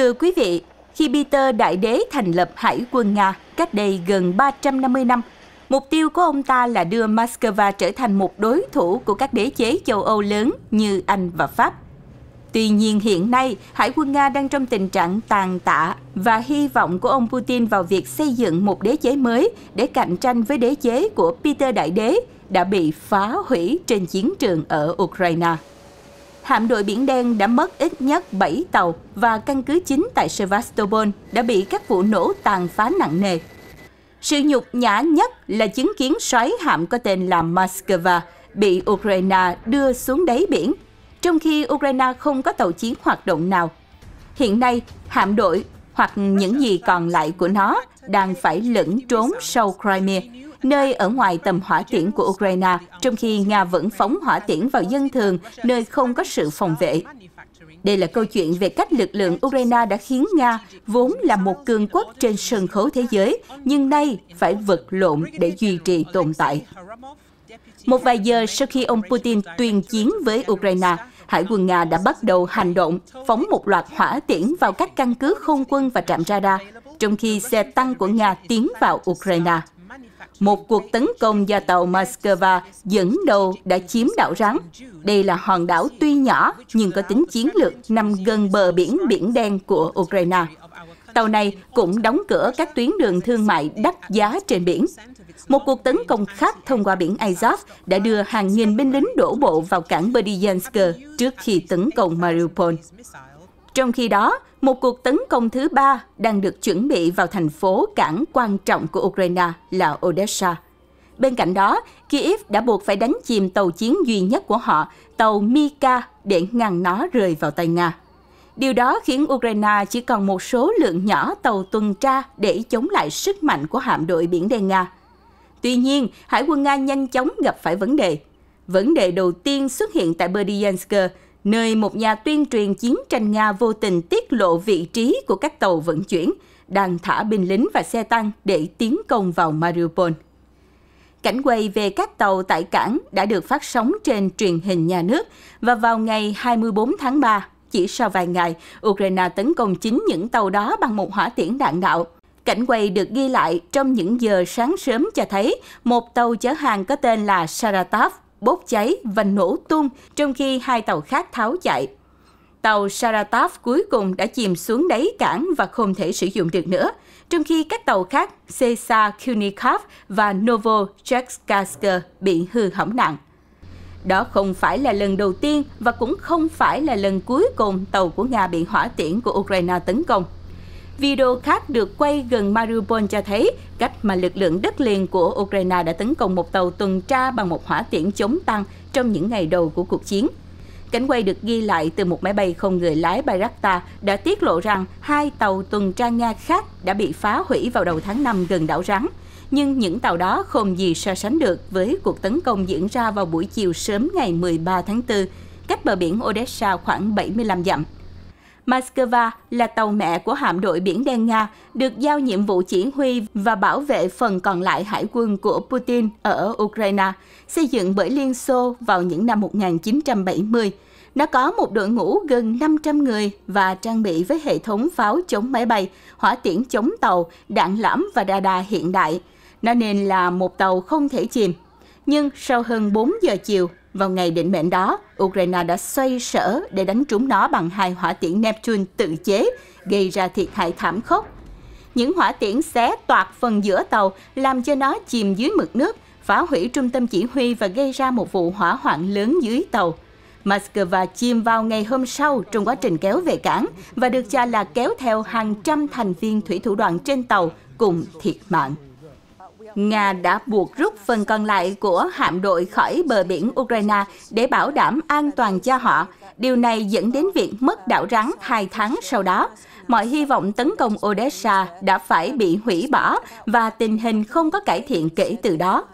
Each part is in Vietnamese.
Thưa quý vị, khi Peter Đại Đế thành lập Hải quân Nga cách đây gần 350 năm, mục tiêu của ông ta là đưa Moscow trở thành một đối thủ của các đế chế châu Âu lớn như Anh và Pháp. Tuy nhiên hiện nay, Hải quân Nga đang trong tình trạng tàn tạ và hy vọng của ông Putin vào việc xây dựng một đế chế mới để cạnh tranh với đế chế của Peter Đại Đế đã bị phá hủy trên chiến trường ở Ukraine hạm đội Biển Đen đã mất ít nhất 7 tàu và căn cứ chính tại Sevastopol đã bị các vụ nổ tàn phá nặng nề. Sự nhục nhã nhất là chứng kiến xoáy hạm có tên là Moscow bị Ukraine đưa xuống đáy biển, trong khi Ukraine không có tàu chiến hoạt động nào. Hiện nay, hạm đội hoặc những gì còn lại của nó đang phải lẫn trốn sau Crimea nơi ở ngoài tầm hỏa tiễn của Ukraine, trong khi Nga vẫn phóng hỏa tiễn vào dân thường, nơi không có sự phòng vệ. Đây là câu chuyện về cách lực lượng Ukraine đã khiến Nga, vốn là một cường quốc trên sân khấu thế giới, nhưng nay phải vật lộn để duy trì tồn tại. Một vài giờ sau khi ông Putin tuyên chiến với Ukraine, Hải quân Nga đã bắt đầu hành động, phóng một loạt hỏa tiễn vào các căn cứ không quân và trạm radar, trong khi xe tăng của Nga tiến vào Ukraine một cuộc tấn công do tàu Moscow dẫn đầu đã chiếm đảo Rắn. Đây là hòn đảo tuy nhỏ nhưng có tính chiến lược nằm gần bờ biển Biển Đen của Ukraine. Tàu này cũng đóng cửa các tuyến đường thương mại đắt giá trên biển. Một cuộc tấn công khác thông qua biển Azov đã đưa hàng nghìn binh lính đổ bộ vào cảng Berdyansk trước khi tấn công Mariupol. Trong khi đó, một cuộc tấn công thứ ba đang được chuẩn bị vào thành phố cảng quan trọng của Ukraine là Odessa. Bên cạnh đó, Kiev đã buộc phải đánh chìm tàu chiến duy nhất của họ, tàu Mika, để ngăn nó rơi vào tay Nga. Điều đó khiến Ukraine chỉ còn một số lượng nhỏ tàu tuần tra để chống lại sức mạnh của hạm đội biển đen Nga. Tuy nhiên, Hải quân Nga nhanh chóng gặp phải vấn đề. Vấn đề đầu tiên xuất hiện tại Berdyansk nơi một nhà tuyên truyền chiến tranh Nga vô tình tiết lộ vị trí của các tàu vận chuyển, đang thả binh lính và xe tăng để tiến công vào Mariupol. Cảnh quay về các tàu tại cảng đã được phát sóng trên truyền hình nhà nước và vào ngày 24 tháng 3, chỉ sau vài ngày, Ukraine tấn công chính những tàu đó bằng một hỏa tiễn đạn đạo. Cảnh quay được ghi lại trong những giờ sáng sớm cho thấy một tàu chở hàng có tên là Saratov bốc cháy và nổ tung trong khi hai tàu khác tháo chạy. Tàu Saratov cuối cùng đã chìm xuống đáy cảng và không thể sử dụng được nữa, trong khi các tàu khác Cesar Kunikov và Novochekskask bị hư hỏng nặng. Đó không phải là lần đầu tiên và cũng không phải là lần cuối cùng tàu của Nga bị hỏa tiễn của Ukraine tấn công. Video khác được quay gần Mariupol cho thấy cách mà lực lượng đất liền của Ukraine đã tấn công một tàu tuần tra bằng một hỏa tiễn chống tăng trong những ngày đầu của cuộc chiến. Cảnh quay được ghi lại từ một máy bay không người lái Bayraktar đã tiết lộ rằng hai tàu tuần tra Nga khác đã bị phá hủy vào đầu tháng 5 gần đảo Rắn. Nhưng những tàu đó không gì so sánh được với cuộc tấn công diễn ra vào buổi chiều sớm ngày 13 tháng 4, cách bờ biển Odessa khoảng 75 dặm. Moscow là tàu mẹ của hạm đội Biển Đen Nga, được giao nhiệm vụ chỉ huy và bảo vệ phần còn lại hải quân của Putin ở Ukraine, xây dựng bởi Liên Xô vào những năm 1970. Nó có một đội ngũ gần 500 người và trang bị với hệ thống pháo chống máy bay, hỏa tiễn chống tàu, đạn lãm và đà đà hiện đại. Nó nên là một tàu không thể chìm. Nhưng sau hơn 4 giờ chiều vào ngày định mệnh đó, Ukraine đã xoay sở để đánh trúng nó bằng hai hỏa tiễn Neptune tự chế, gây ra thiệt hại thảm khốc. Những hỏa tiễn xé toạc phần giữa tàu, làm cho nó chìm dưới mực nước, phá hủy trung tâm chỉ huy và gây ra một vụ hỏa hoạn lớn dưới tàu. Moscow chìm vào ngày hôm sau trong quá trình kéo về cảng và được cho là kéo theo hàng trăm thành viên thủy thủ đoàn trên tàu cùng thiệt mạng. Nga đã buộc rút phần còn lại của hạm đội khỏi bờ biển Ukraine để bảo đảm an toàn cho họ. Điều này dẫn đến việc mất đảo rắn hai tháng sau đó. Mọi hy vọng tấn công Odessa đã phải bị hủy bỏ và tình hình không có cải thiện kể từ đó.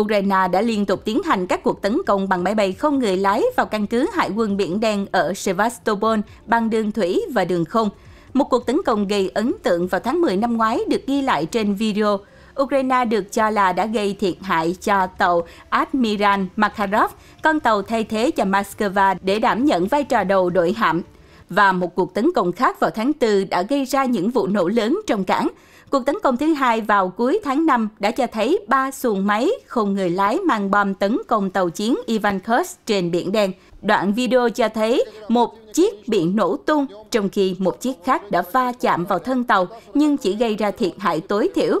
Ukraine đã liên tục tiến hành các cuộc tấn công bằng máy bay không người lái vào căn cứ Hải quân Biển Đen ở Sevastopol bằng đường thủy và đường không. Một cuộc tấn công gây ấn tượng vào tháng 10 năm ngoái được ghi lại trên video. Ukraine được cho là đã gây thiệt hại cho tàu Admiral Makarov, con tàu thay thế cho Moscow để đảm nhận vai trò đầu đội hạm. Và một cuộc tấn công khác vào tháng 4 đã gây ra những vụ nổ lớn trong cảng. Cuộc tấn công thứ hai vào cuối tháng 5 đã cho thấy ba xuồng máy không người lái mang bom tấn công tàu chiến Ivan Kursk trên Biển Đen. Đoạn video cho thấy một chiếc bị nổ tung, trong khi một chiếc khác đã va chạm vào thân tàu nhưng chỉ gây ra thiệt hại tối thiểu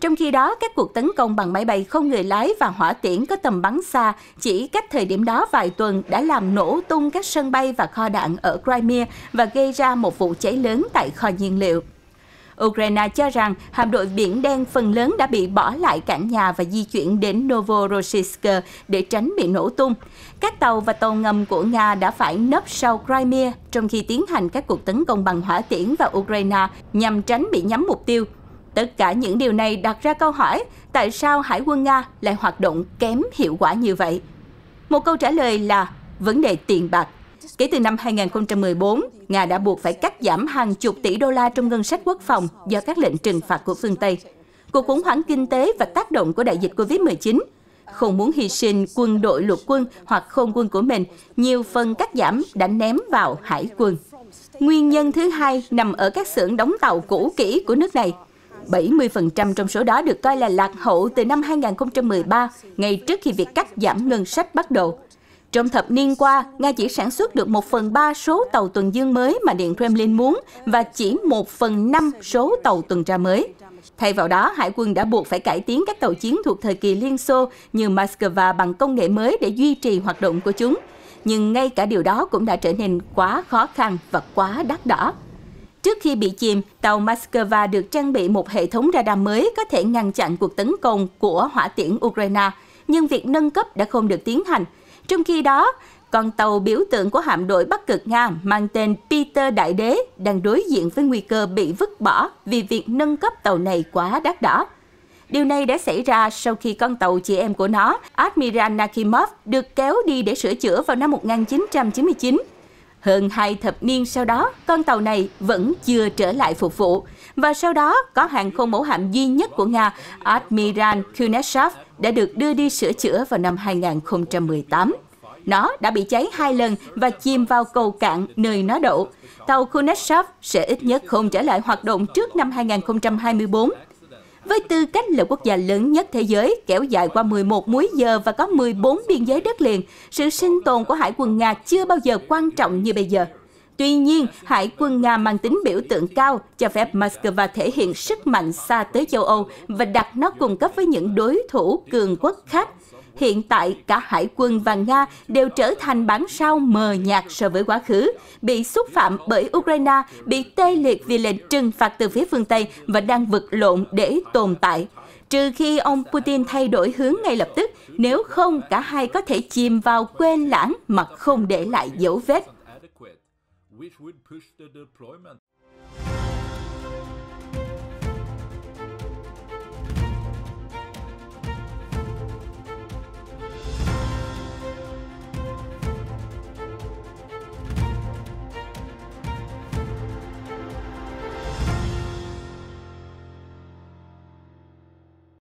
trong khi đó, các cuộc tấn công bằng máy bay không người lái và hỏa tiễn có tầm bắn xa chỉ cách thời điểm đó vài tuần đã làm nổ tung các sân bay và kho đạn ở Crimea và gây ra một vụ cháy lớn tại kho nhiên liệu. Ukraine cho rằng hạm đội Biển Đen phần lớn đã bị bỏ lại cảng nhà và di chuyển đến Novorossiysk để tránh bị nổ tung. Các tàu và tàu ngầm của Nga đã phải nấp sau Crimea trong khi tiến hành các cuộc tấn công bằng hỏa tiễn vào Ukraine nhằm tránh bị nhắm mục tiêu. Tất cả những điều này đặt ra câu hỏi tại sao Hải quân Nga lại hoạt động kém hiệu quả như vậy? Một câu trả lời là vấn đề tiền bạc. Kể từ năm 2014, Nga đã buộc phải cắt giảm hàng chục tỷ đô la trong ngân sách quốc phòng do các lệnh trừng phạt của phương Tây. Cuộc khủng hoảng kinh tế và tác động của đại dịch COVID-19 không muốn hy sinh quân đội lục quân hoặc không quân của mình, nhiều phần cắt giảm đã ném vào hải quân. Nguyên nhân thứ hai nằm ở các xưởng đóng tàu cũ kỹ của nước này 70% trong số đó được coi là lạc hậu từ năm 2013, ngay trước khi việc cắt giảm ngân sách bắt đầu. Trong thập niên qua, Nga chỉ sản xuất được 1 phần 3 số tàu tuần dương mới mà Điện Kremlin muốn và chỉ 1 phần 5 số tàu tuần tra mới. Thay vào đó, Hải quân đã buộc phải cải tiến các tàu chiến thuộc thời kỳ Liên Xô như Moscow bằng công nghệ mới để duy trì hoạt động của chúng. Nhưng ngay cả điều đó cũng đã trở nên quá khó khăn và quá đắt đỏ. Trước khi bị chìm, tàu Moskva được trang bị một hệ thống radar mới có thể ngăn chặn cuộc tấn công của hỏa tiễn Ukraine, nhưng việc nâng cấp đã không được tiến hành. Trong khi đó, con tàu biểu tượng của hạm đội Bắc Cực Nga mang tên Peter Đại Đế đang đối diện với nguy cơ bị vứt bỏ vì việc nâng cấp tàu này quá đắt đỏ. Điều này đã xảy ra sau khi con tàu chị em của nó, Admiral Nakimov, được kéo đi để sửa chữa vào năm 1999 hơn hai thập niên sau đó, con tàu này vẫn chưa trở lại phục vụ. Và sau đó, có hàng không mẫu hạm duy nhất của Nga, Admiral Kuneshov, đã được đưa đi sửa chữa vào năm 2018. Nó đã bị cháy hai lần và chìm vào cầu cạn nơi nó đậu. Tàu Kuneshov sẽ ít nhất không trở lại hoạt động trước năm 2024. Với tư cách là quốc gia lớn nhất thế giới, kéo dài qua 11 múi giờ và có 14 biên giới đất liền, sự sinh tồn của Hải quân Nga chưa bao giờ quan trọng như bây giờ. Tuy nhiên, Hải quân Nga mang tính biểu tượng cao, cho phép Moscow thể hiện sức mạnh xa tới châu Âu và đặt nó cùng cấp với những đối thủ cường quốc khác. Hiện tại, cả Hải quân và Nga đều trở thành bản sao mờ nhạt so với quá khứ, bị xúc phạm bởi Ukraine, bị tê liệt vì lệnh trừng phạt từ phía phương Tây và đang vật lộn để tồn tại. Trừ khi ông Putin thay đổi hướng ngay lập tức, nếu không cả hai có thể chìm vào quên lãng mà không để lại dấu vết.